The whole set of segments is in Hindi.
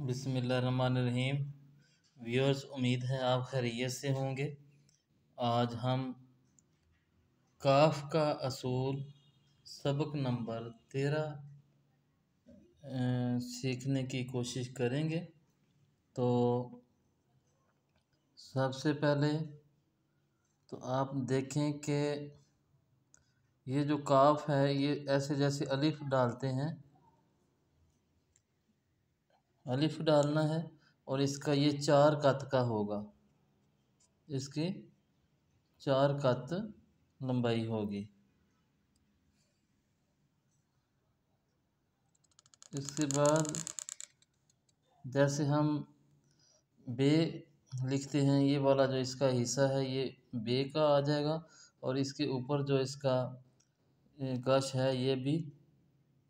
रहीम व्यूअर्स उम्मीद है आप खैरियत से होंगे आज हम काफ का असूल सबक नंबर तेरह सीखने की कोशिश करेंगे तो सबसे पहले तो आप देखें कि ये जो काफ है ये ऐसे जैसे अलिफ डालते हैं अलिफ डालना है और इसका ये चार कत का होगा इसकी चार कत लंबाई होगी इसके बाद जैसे हम बे लिखते हैं ये वाला जो इसका हिस्सा है ये बे का आ जाएगा और इसके ऊपर जो इसका गश है ये भी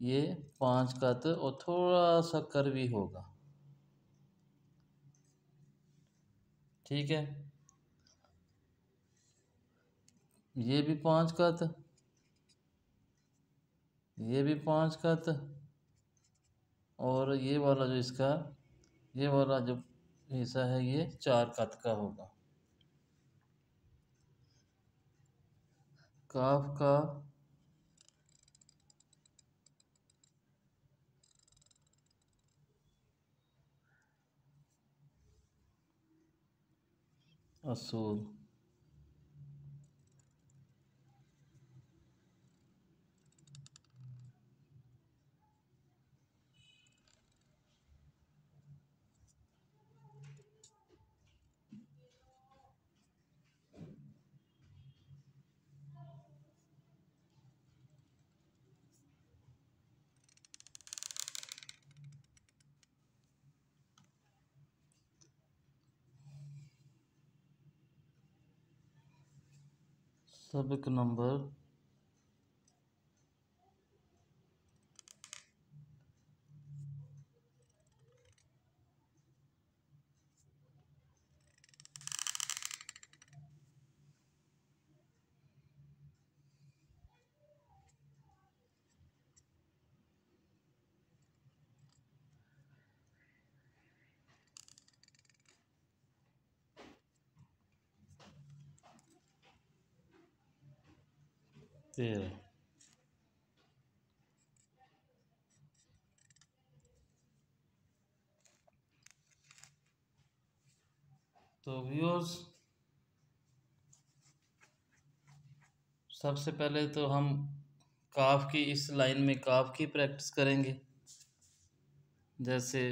ये पाँच का तो और थोड़ा सा कर भी होगा ठीक है ये भी पाँच का तो ये भी पाँच का तो और ये वाला जो इसका ये वाला जो हिस्सा है ये चार कत तो का होगा काफ का Eu सबक नंबर सेल तो व्यूअर्स सबसे पहले तो हम काफ की इस लाइन में काफ की प्रैक्टिस करेंगे जैसे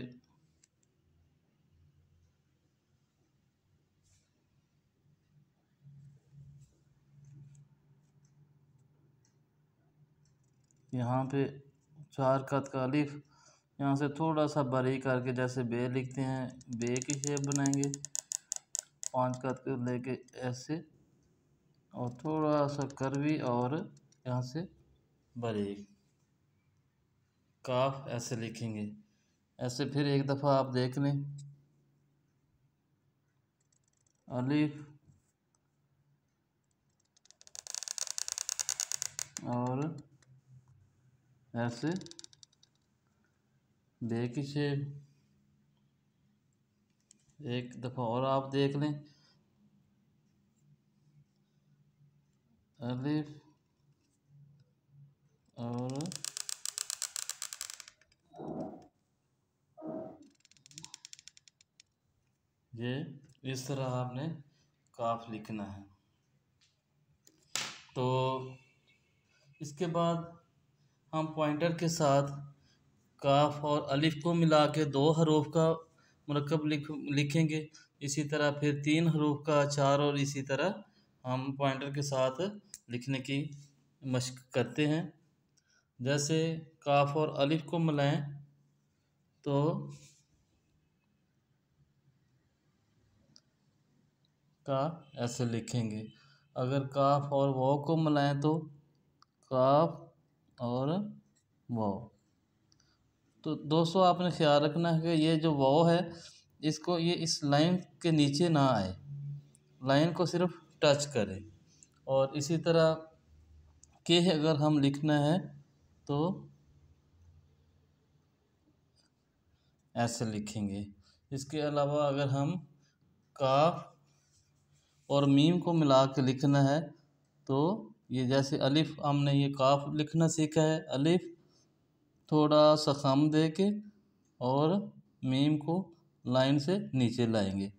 यहाँ पे चार कद का अलिफ यहाँ से थोड़ा सा बारीक करके जैसे बे लिखते हैं बे की शेप बनाएंगे पांच कद को लेके ऐसे और थोड़ा सा करवी और यहाँ से बारीक काफ ऐसे लिखेंगे ऐसे फिर एक दफ़ा आप देख लें अलिफ और ऐसे बेक शेप एक दफ़ा और आप देख लें अलिफ और ये इस तरह आपने काफ लिखना है तो इसके बाद हम पॉइंटर के साथ काफ और अलिफ को मिला के दो हरूफ का मरकब लिख लिखेंगे इसी तरह फिर तीन हरूफ का चार और इसी तरह हम पॉइंटर के साथ लिखने की मशक करते हैं जैसे काफ और अलिफ को मिलाएं तो का ऐसे लिखेंगे अगर काफ और वो को मिलाएं तो काफ और वो तो दोस्तों आपने ख्याल रखना है कि ये जो वो है इसको ये इस लाइन के नीचे ना आए लाइन को सिर्फ टच करें और इसी तरह के अगर हम लिखना है तो ऐसे लिखेंगे इसके अलावा अगर हम काफ और मीम को मिला के लिखना है तो ये जैसे अलिफ हमने ये काफ लिखना सीखा है अलिफ थोड़ा सा खम दे के और मीम को लाइन से नीचे लाएंगे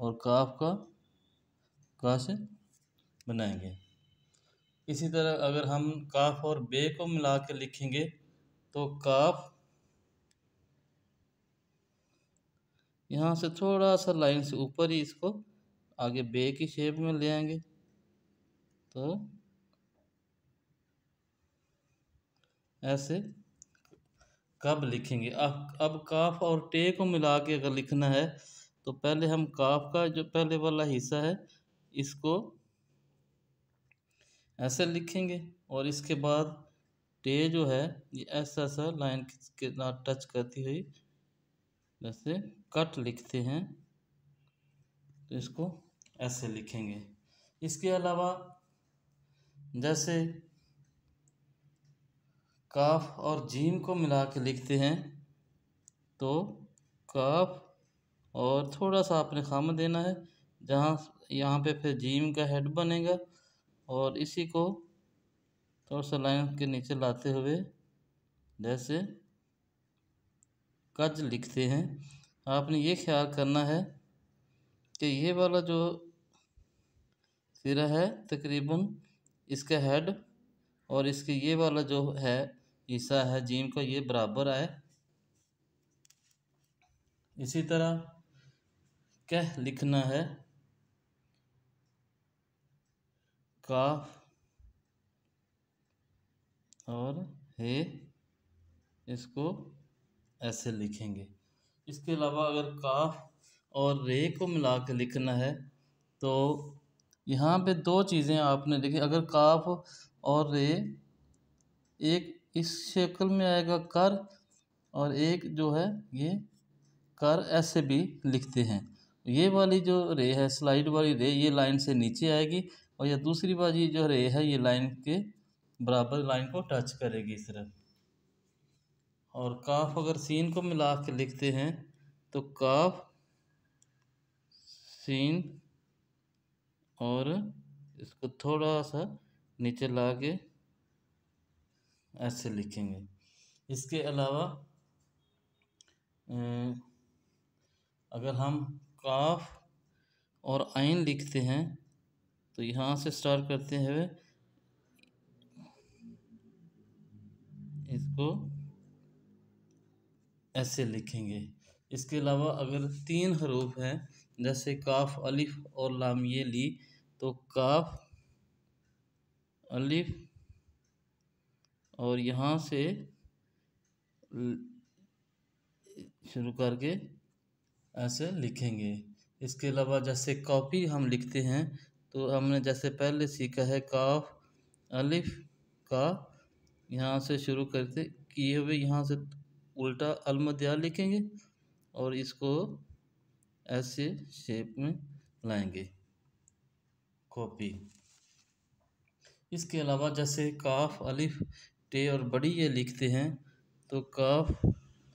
और काफ का काश बनाएंगे इसी तरह अगर हम काफ और बे को मिला के लिखेंगे तो काफ यहाँ से थोड़ा सा लाइन से ऊपर ही इसको आगे बे की शेप में ले आएंगे तो ऐसे कब लिखेंगे अब अब काफ और टे को मिला के अगर लिखना है तो पहले हम काफ का जो पहले वाला हिस्सा है इसको ऐसे लिखेंगे और इसके बाद टे जो है ये ऐसा ऐसा लाइन के ना टच करती हुई जैसे कट लिखते हैं तो इसको ऐसे लिखेंगे इसके अलावा जैसे काफ और जीम को मिला के लिखते हैं तो काफ और थोड़ा सा आपने खामा देना है जहाँ यहाँ पे फिर जीम का हेड बनेगा और इसी को थोड़ा सा लाइन के नीचे लाते हुए जैसे कज लिखते हैं आपने ये ख्याल करना है कि ये वाला जो सिरा है तकरीबन इसका हेड और इसके ये वाला जो है ईसा है जीम का ये बराबर आए इसी तरह कह लिखना है काफ और हे इसको ऐसे लिखेंगे इसके अलावा अगर काफ और रे को मिला के लिखना है तो यहाँ पे दो चीज़ें आपने लिखी अगर काफ और रे एक इस शक्ल में आएगा कर और एक जो है ये कर ऐसे भी लिखते हैं ये वाली जो रे है स्लाइड वाली रे ये लाइन से नीचे आएगी और यह दूसरी बाजी जो रे है ये लाइन के बराबर लाइन को टच करेगी इस तरह और काफ अगर सीन को मिला के लिखते हैं तो काफ सीन और इसको थोड़ा सा नीचे ला के ऐसे लिखेंगे इसके अलावा अगर हम काफ और आइन लिखते हैं तो यहाँ से स्टार्ट करते हुए इसको ऐसे लिखेंगे इसके अलावा अगर तीन हरूफ हैं जैसे काफ अलिफ और लाम ये ली तो काफ अलिफ और यहाँ से शुरू करके ऐसे लिखेंगे इसके अलावा जैसे कॉपी हम लिखते हैं तो हमने जैसे पहले सीखा है काफ अलिफ का यहाँ से शुरू करते किए हुए यहाँ से उल्टा अलमदया लिखेंगे और इसको ऐसे शेप में लाएंगे कॉपी इसके अलावा जैसे काफ अलिफ टे और बड़ी ये लिखते हैं तो काफ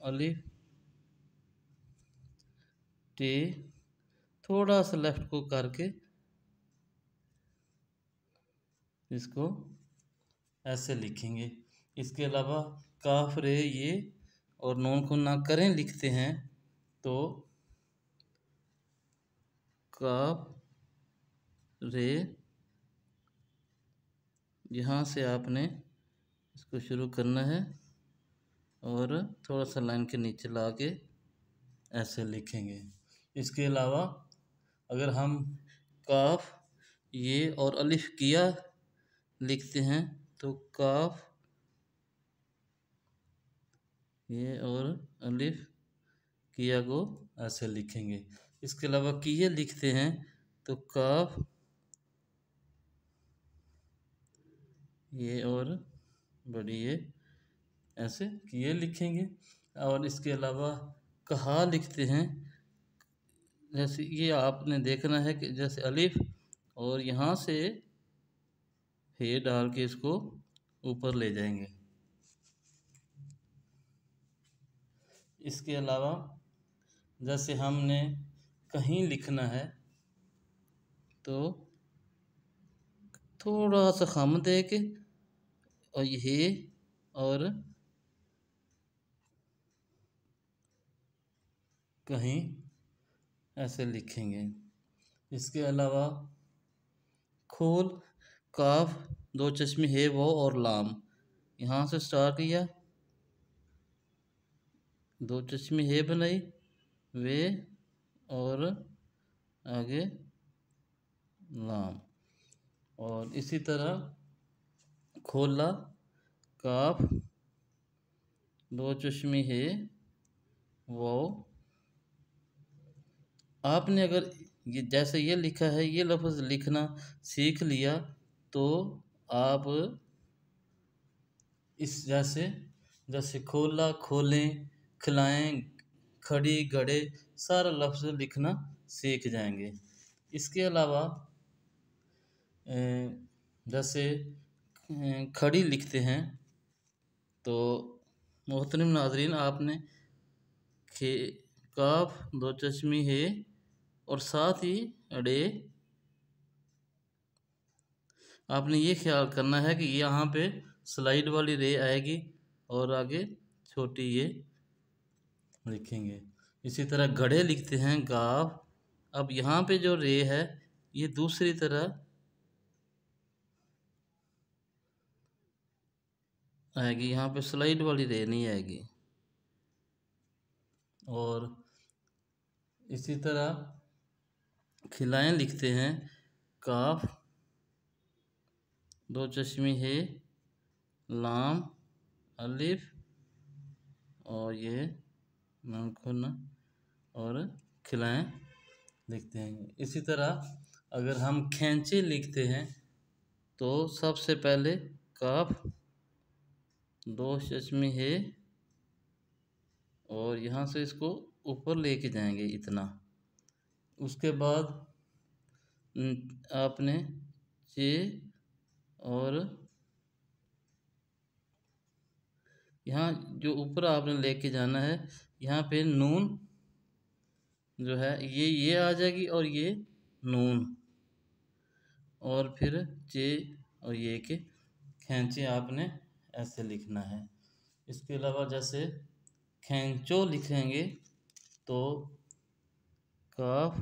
अलिफ टे थोड़ा सा लेफ्ट को करके इसको ऐसे लिखेंगे इसके अलावा काफ रे ये और नून को ना करें लिखते हैं तो काफ रे यहाँ से आपने इसको शुरू करना है और थोड़ा सा लाइन के नीचे ला के ऐसे लिखेंगे इसके अलावा अगर हम काफ ये और अलिफ किया लिखते हैं तो काफ ये और अलिफ किया को ऐसे लिखेंगे इसके अलावा किए लिखते हैं तो काफ ये और बड़ी ए ऐसे किए लिखेंगे और इसके अलावा कहा लिखते हैं जैसे ये आपने देखना है कि जैसे अलिफ और यहाँ से हे डाल के इसको ऊपर ले जाएंगे इसके अलावा जैसे हमने कहीं लिखना है तो थोड़ा सा खम दे के और ये और कहीं ऐसे लिखेंगे इसके अलावा खोल काफ दो चश्मे है वो और लाम यहाँ से स्टार्ट किया दो चश्मे है बनाई वे और आगे लाम और इसी तरह खोला काफ दो चश्मे है वो आपने अगर ये जैसे ये लिखा है ये लफ्ज़ लिखना सीख लिया तो आप इस जैसे जैसे खोला खोलें खिलाएं खड़ी गड़े सारा लफ्ज़ लिखना सीख जाएंगे इसके अलावा जैसे खड़ी लिखते हैं तो मोहतरम नाजरीन आपने खे काफ दो चश्मी है और साथ ही अड़े आपने ये ख्याल करना है कि यहाँ पे स्लाइड वाली रे आएगी और आगे छोटी ये लिखेंगे इसी तरह घड़े लिखते हैं गाव अब यहाँ पे जो रे है ये दूसरी तरह आएगी यहाँ पे स्लाइड वाली नहीं आएगी और इसी तरह खिलाए लिखते हैं काफ दो चश्मी है लाम अलिफ और ये नाखुन और खिलाएं लिखते हैं इसी तरह अगर हम खेचे लिखते हैं तो सबसे पहले काफ दो चश्मे है और यहाँ से इसको ऊपर लेके जाएंगे इतना उसके बाद आपने चे और यहाँ जो ऊपर आपने लेके जाना है यहाँ पे नून जो है ये ये आ जाएगी और ये नून और फिर चे और ये के खींचे आपने ऐसे लिखना है इसके अलावा जैसे खेंचो लिखेंगे तो काफ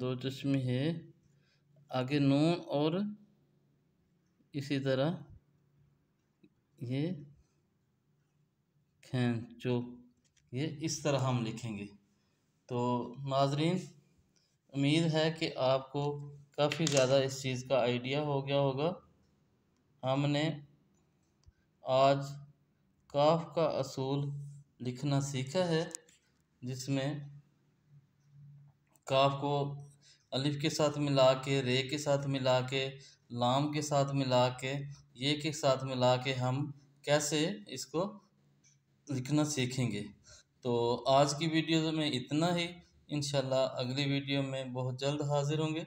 दो चश्मे है आगे नून और इसी तरह ये खेंचो ये इस तरह हम लिखेंगे तो नाजरीन उम्मीद है कि आपको काफ़ी ज़्यादा इस चीज़ का आइडिया हो गया होगा हमने आज काफ का असूल लिखना सीखा है जिसमें काफ को अलिफ के साथ मिला के रे के साथ मिला के लाम के साथ मिला के ये के साथ मिला के हम कैसे इसको लिखना सीखेंगे तो आज की वीडियो में इतना ही इन अगली वीडियो में बहुत जल्द हाजिर होंगे